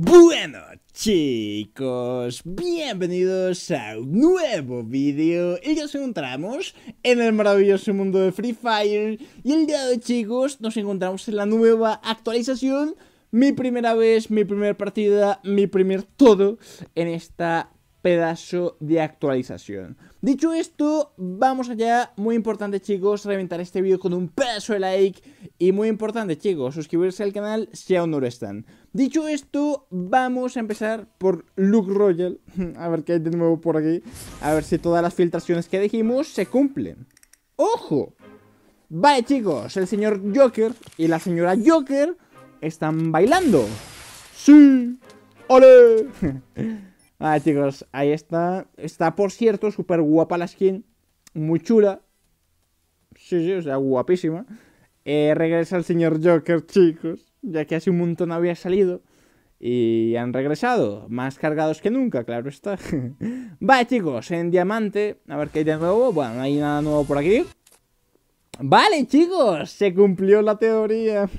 Bueno chicos, bienvenidos a un nuevo vídeo y ya nos encontramos en el maravilloso mundo de Free Fire y el día de hoy chicos nos encontramos en la nueva actualización mi primera vez, mi primera partida, mi primer todo en esta pedazo de actualización. Dicho esto, vamos allá. Muy importante, chicos, reventar este vídeo con un pedazo de like. Y muy importante, chicos, suscribirse al canal si aún no lo están. Dicho esto, vamos a empezar por Luke Royal. A ver qué hay de nuevo por aquí. A ver si todas las filtraciones que dijimos se cumplen. ¡Ojo! Vale, chicos, el señor Joker y la señora Joker están bailando. ¡Sí! ¡Ole! Vale, chicos, ahí está. Está, por cierto, súper guapa la skin. Muy chula. Sí, sí, o sea, guapísima. Eh, regresa el señor Joker, chicos. Ya que hace un montón había salido. Y han regresado. Más cargados que nunca, claro está. vale, chicos, en diamante. A ver qué hay de nuevo. Bueno, no hay nada nuevo por aquí. Vale, chicos, se cumplió la teoría.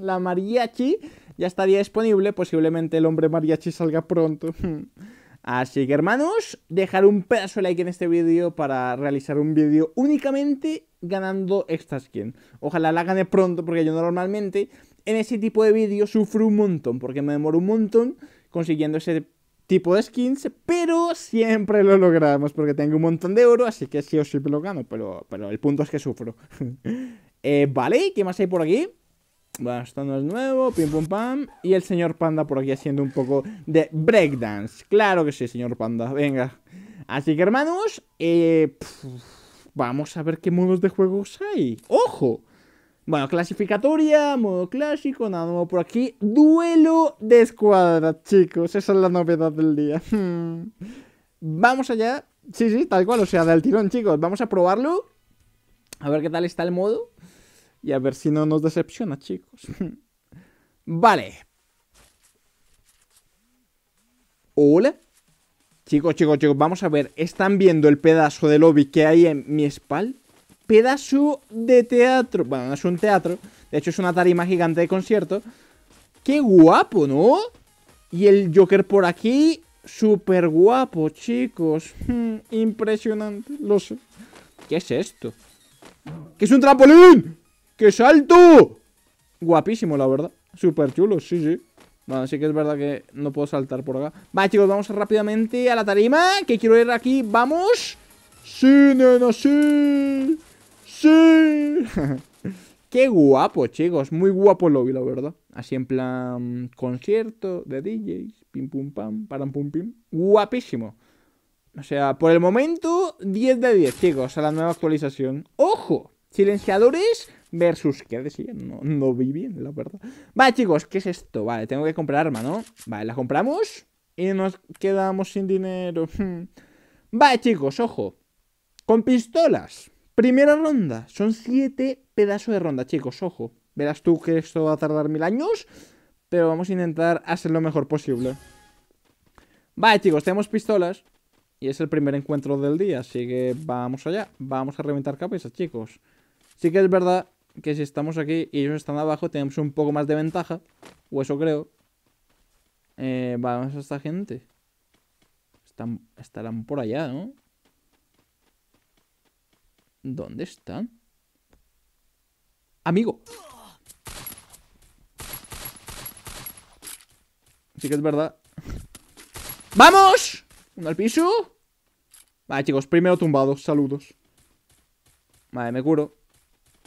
La mariachi ya estaría disponible. Posiblemente el hombre mariachi salga pronto. Así que hermanos, dejar un pedazo de like en este vídeo para realizar un vídeo únicamente ganando esta skin. Ojalá la gane pronto porque yo normalmente en ese tipo de vídeos sufro un montón porque me demoro un montón consiguiendo ese tipo de skins, pero siempre lo logramos porque tengo un montón de oro, así que sí o sí lo gano, pero, pero el punto es que sufro. Eh, vale, ¿qué más hay por aquí? Bueno, esto no es nuevo, pim pum pam. Y el señor Panda por aquí haciendo un poco de breakdance. Claro que sí, señor Panda, venga. Así que hermanos, eh, vamos a ver qué modos de juegos hay. ¡Ojo! Bueno, clasificatoria, modo clásico, nada nuevo por aquí. Duelo de escuadra, chicos. Esa es la novedad del día. vamos allá. Sí, sí, tal cual, o sea, del tirón, chicos. Vamos a probarlo. A ver qué tal está el modo. Y a ver si no nos decepciona, chicos. vale. Hola. Chicos, chicos, chicos, vamos a ver. ¿Están viendo el pedazo de lobby que hay en mi espalda? Pedazo de teatro. Bueno, no es un teatro. De hecho, es una tarima gigante de concierto. ¡Qué guapo, ¿no? Y el Joker por aquí. Súper guapo, chicos. Hmm, impresionante, lo sé. ¿Qué es esto? ¡Que es un trampolín? ¡Qué salto! Guapísimo, la verdad. Súper chulo, sí, sí. Bueno, sí que es verdad que no puedo saltar por acá. Vale, chicos, vamos rápidamente a la tarima. Que quiero ir aquí. ¡Vamos! ¡Sí, nena, sí! ¡Sí! Qué guapo, chicos. Muy guapo el lobby, la verdad. Así en plan concierto de DJs. Pim, pum, pam. Param, pum, pim. Guapísimo. O sea, por el momento, 10 de 10, chicos, a la nueva actualización. ¡Ojo! Silenciadores Versus que decía, no, no vi bien, la verdad. Vale, chicos, ¿qué es esto? Vale, tengo que comprar arma, ¿no? Vale, la compramos y nos quedamos sin dinero. vale, chicos, ojo. Con pistolas. Primera ronda. Son siete pedazos de ronda, chicos, ojo. Verás tú que esto va a tardar mil años, pero vamos a intentar hacer lo mejor posible. Vale, chicos, tenemos pistolas. Y es el primer encuentro del día, así que vamos allá. Vamos a reventar cabezas, chicos. Sí que es verdad que si estamos aquí y ellos están abajo, tenemos un poco más de ventaja. O eso creo. Eh, vamos a esta gente. Están, estarán por allá, ¿no? ¿Dónde están? Amigo. Sí que es verdad. ¡Vamos! Un al piso. Vale, chicos, primero tumbados. Saludos. Vale, me curo.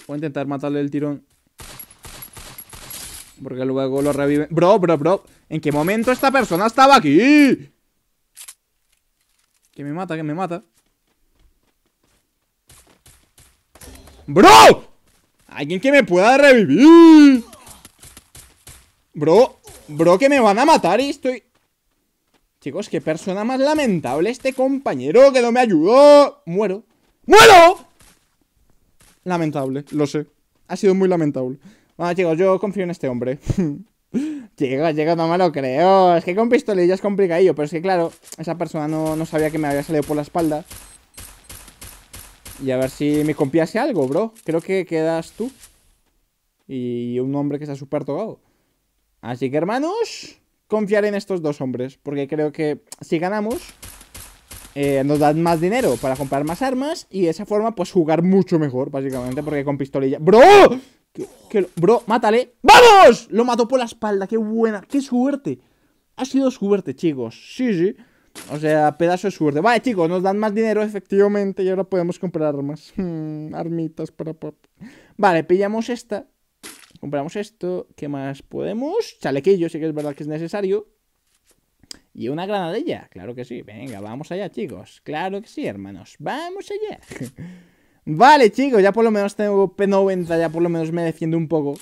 Voy a intentar matarle el tirón. Porque luego lo reviven. Bro, bro, bro. ¿En qué momento esta persona estaba aquí? Que me mata, que me mata. ¡Bro! ¡Alguien que me pueda revivir! Bro, bro, que me van a matar y estoy... Chicos, qué persona más lamentable este compañero que no me ayudó. Muero. ¡Muero! Lamentable, lo sé. Ha sido muy lamentable. Bueno, ah, chicos, yo confío en este hombre. chicos, chicos, no me lo creo. Es que con pistolillas es complicadillo. Pero es que, claro, esa persona no, no sabía que me había salido por la espalda. Y a ver si me confiase algo, bro. Creo que quedas tú. Y un hombre que está súper tocado. Así que, hermanos, confiar en estos dos hombres. Porque creo que si ganamos, eh, nos dan más dinero para comprar más armas y de esa forma pues jugar mucho mejor, básicamente, porque con pistolilla... ¡Bro! bro, mátale. ¡Vamos! Lo mató por la espalda, qué buena, qué suerte. Ha sido suerte, chicos. Sí, sí. O sea, pedazo de suerte. Vale, chicos, nos dan más dinero, efectivamente, y ahora podemos comprar armas. Hmm, armitas para pop. Vale, pillamos esta. Compramos esto. ¿Qué más podemos? Chalequillo, sí que es verdad que es necesario. ¿Y una granadilla? Claro que sí. Venga, vamos allá, chicos. Claro que sí, hermanos. Vamos allá. vale, chicos, ya por lo menos tengo P90, ya por lo menos me defiendo un poco.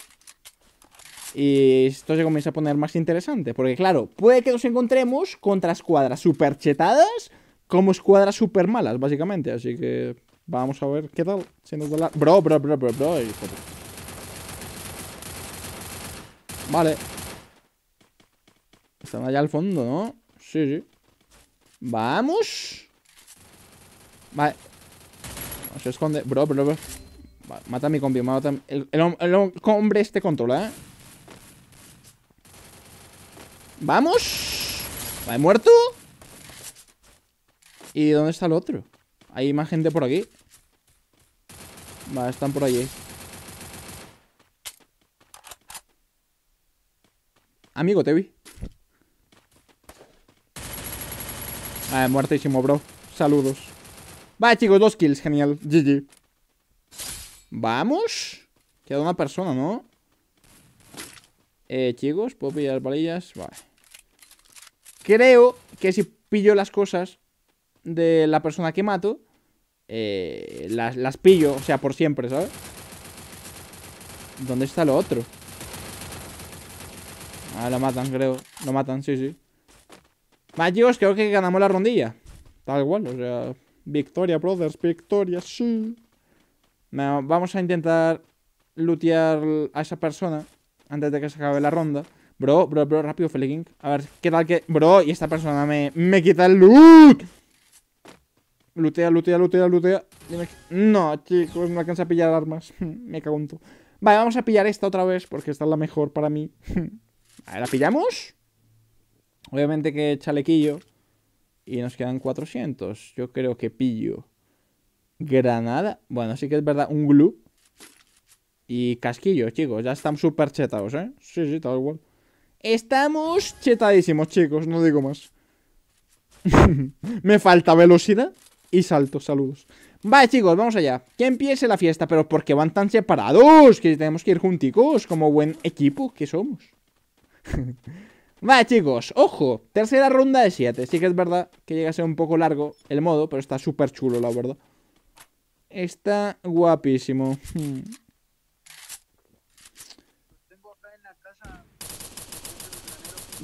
Y esto se comienza a poner más interesante. Porque, claro, puede que nos encontremos contra escuadras super chetadas como escuadras super malas, básicamente. Así que vamos a ver qué tal Bro, bro, bro, bro, bro. Eh, vale. Están allá al fondo, ¿no? Sí, sí. Vamos. Vale. Se esconde. Bro, bro, bro. mata a mi combi, El, hombre este controla, ¿eh? ¡Vamos! Vale, muerto. ¿Y dónde está el otro? Hay más gente por aquí. Vale, están por allí. Amigo, te vi. Ah, muertísimo, bro. Saludos. Va, chicos, dos kills, genial. GG. Vamos. Queda una persona, ¿no? Eh, chicos, ¿puedo pillar palillas? Vale. Creo que si pillo las cosas de la persona que mato, eh, las, las pillo, o sea, por siempre, ¿sabes? ¿Dónde está lo otro? Ah, lo matan, creo. Lo matan, sí, sí chicos, creo que ganamos la rondilla. Tal cual, o sea... Victoria, brothers, victoria, sí. vamos a intentar lootear a esa persona antes de que se acabe la ronda. Bro, bro, bro, rápido, Feliking. A ver, ¿qué tal que...? Bro, y esta persona me, me quita el loot. Lutea, lutea, lutea, lutea. No, chicos, no alcanza a pillar armas. me cago en todo. Vale, vamos a pillar esta otra vez porque esta es la mejor para mí. A ver, ¿la pillamos? Obviamente que chalequillo. Y nos quedan 400. Yo creo que pillo. Granada. Bueno, sí que es verdad. Un glue. Y casquillo, chicos. Ya estamos súper chetados, ¿eh? Sí, sí, tal cual. Estamos chetadísimos, chicos. No digo más. Me falta velocidad y salto. Saludos. Vale, chicos, vamos allá. Que empiece la fiesta. Pero porque van tan separados? Que tenemos que ir junticos como buen equipo que somos. Vale, chicos, ojo, tercera ronda de 7 Sí que es verdad que llega a ser un poco largo el modo Pero está súper chulo, la verdad Está guapísimo hmm.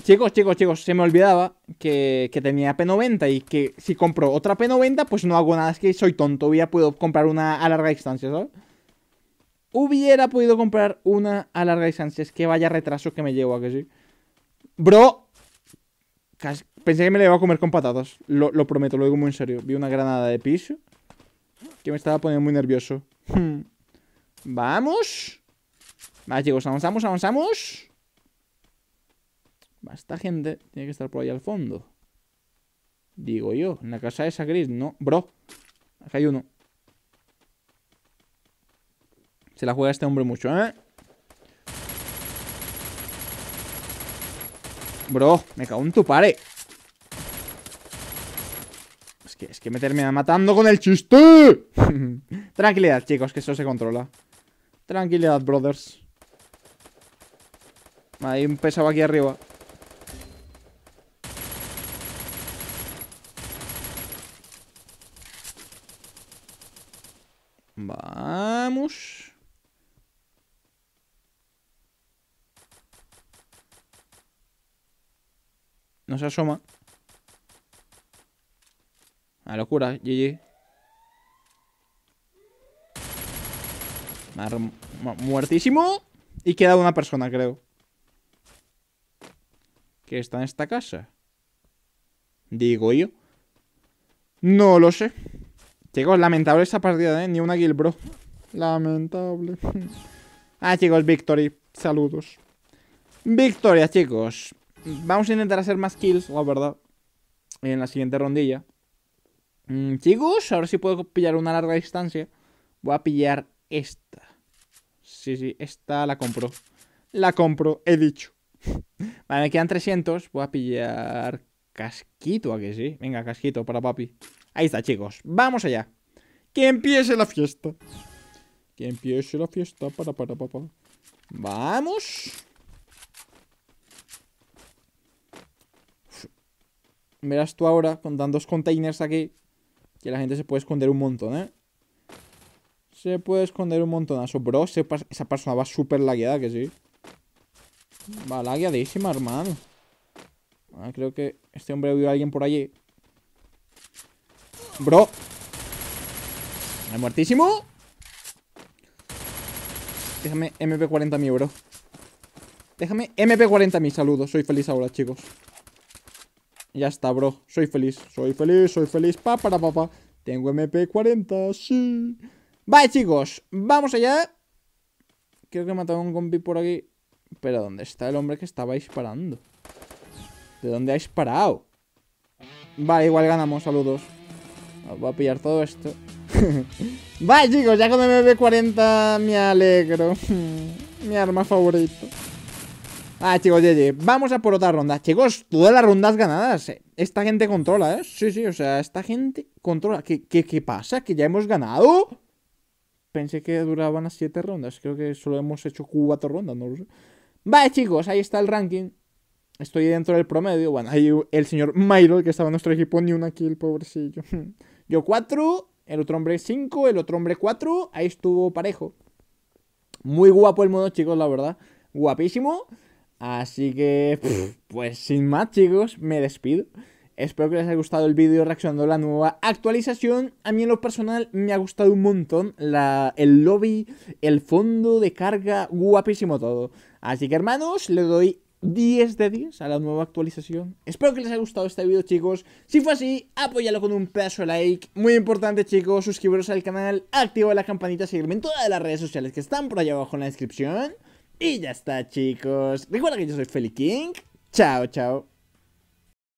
Chicos, chicos, chicos, se me olvidaba que, tenía P90 y que si compro otra P90, pues no hago nada, es que soy tonto, Hubiera podido comprar una a larga distancia, ¿sabes? Hubiera podido comprar una a larga distancia, es que vaya retraso que me llevo a que sí. Bro, pensé que me la iba a comer con patatas. Lo, prometo, lo digo muy en serio. Vi una granada de piso que me estaba poniendo muy nervioso. Vamos. Vale, chicos, avanzamos, avanzamos. Esta gente tiene que estar por ahí al fondo. Digo yo, en la casa esa gris, no. Bro, acá hay uno. Se la juega este hombre mucho, ¿eh? Bro, me cago en tu pare. Es que, es que me termina matando con el chiste. Tranquilidad, chicos, que eso se controla. Tranquilidad, brothers. Hay un pesado aquí arriba. Vamos. No se asoma. A la locura, GG. Muertísimo. Y queda una persona, creo. Que está en esta casa. Digo yo. No lo sé. Chicos, lamentable esta partida, ¿eh? Ni una kill, bro. Lamentable. ah, chicos, victory. Saludos. Victoria, chicos vamos a intentar hacer más kills, la verdad. En la siguiente rondilla. Mm, chicos, ahora sí puedo pillar una larga distancia. Voy a pillar esta. Sí, sí, esta la compro. La compro, he dicho. vale, me quedan 300. Voy a pillar casquito, ¿a que sí? Venga, casquito para papi. Ahí está, chicos. Vamos allá. Que empiece la fiesta. Que empiece la fiesta para para papá. Vamos. verás tú ahora con tantos containers aquí que la gente se puede esconder un montón, ¿eh? Se puede esconder un montonazo, bro. esa persona va súper lagueada, que sí. Va lagueadísima, hermano. Ah, creo que este hombre vio a alguien por allí. Bro. ¿Me muertísimo? Déjame MP40 mi, bro. Déjame MP40 mi saludos Soy feliz ahora, chicos ya está, bro. Soy feliz, soy feliz, soy feliz. Pa, papá! Tengo MP40, sí. Vale, chicos, vamos allá. Creo que he matado a un compi por aquí. Pero, ¿dónde está el hombre que estaba disparando? ¿De dónde ha disparado? Vale, igual ganamos, saludos. Voy a pillar todo esto. vale, chicos, ya con MP40 me alegro. Mi arma favorita. Ah, chicos, vamos a por otra ronda. Chicos, todas las rondas ganadas. Eh, esta gente controla, ¿eh? Sí, sí, o sea, esta gente controla. ¿Qué, qué, qué pasa? ¿Que ya hemos ganado? Pensé que duraban las 7 rondas. Creo que solo hemos hecho 4 rondas, no lo sé. Vale, chicos, ahí está el ranking. Estoy dentro del promedio. Bueno, ahí el señor Myro, que estaba en nuestro equipo, ni una el pobrecillo. Yo 4, el otro hombre 5, el otro hombre 4. Ahí estuvo parejo. Muy guapo el modo, chicos, la verdad. Guapísimo. Así que, pues sin más chicos, me despido. Espero que les haya gustado el vídeo reaccionando a la nueva actualización. A mí en lo personal me ha gustado un montón la, el lobby, el fondo de carga, guapísimo todo. Así que hermanos, le doy 10 de 10 a la nueva actualización. Espero que les haya gustado este vídeo chicos. Si fue así, apóyalo con un pedazo de like. Muy importante chicos, suscribiros al canal, activa la campanita, seguirme en todas las redes sociales que están por allá abajo en la descripción. Y ya está, chicos. Recuerda que yo soy Feli King. Chao, chao.